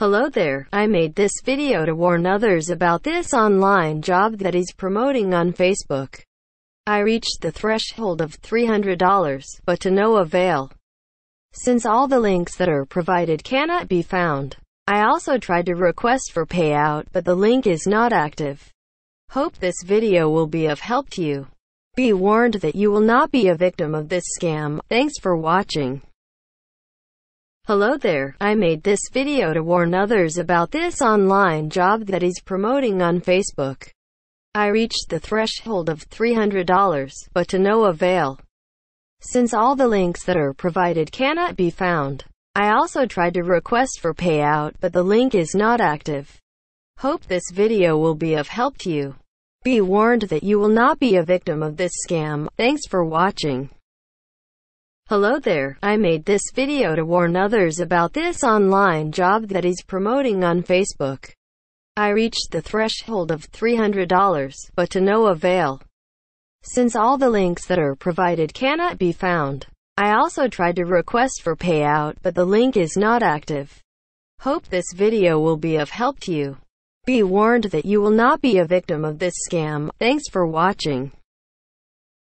Hello there, I made this video to warn others about this online job that he's promoting on Facebook. I reached the threshold of $300, but to no avail, since all the links that are provided cannot be found. I also tried to request for payout, but the link is not active. Hope this video will be of help to you. Be warned that you will not be a victim of this scam. Thanks for watching. Hello there, I made this video to warn others about this online job that is promoting on Facebook. I reached the threshold of $300, but to no avail, since all the links that are provided cannot be found. I also tried to request for payout, but the link is not active. Hope this video will be of help to you. Be warned that you will not be a victim of this scam. Thanks for watching. Hello there, I made this video to warn others about this online job that he's promoting on Facebook. I reached the threshold of $300, but to no avail, since all the links that are provided cannot be found. I also tried to request for payout, but the link is not active. Hope this video will be of help to you. Be warned that you will not be a victim of this scam. Thanks for watching.